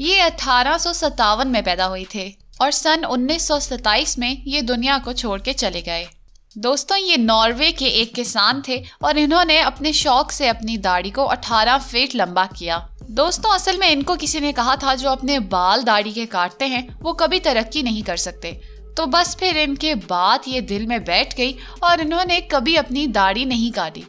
ये अठारह में पैदा हुए थे और सन 1927 में ये दुनिया को छोड़ के चले गए दोस्तों ये नॉर्वे के एक किसान थे और इन्होंने अपने शौक से अपनी दाढ़ी को 18 फीट लंबा किया दोस्तों असल में इनको किसी ने कहा था जो अपने बाल दाढ़ी के काटते हैं वो कभी तरक्की नहीं कर सकते तो बस फिर इनके बात ये दिल में बैठ गई और इन्होंने कभी अपनी दाढ़ी नहीं काटी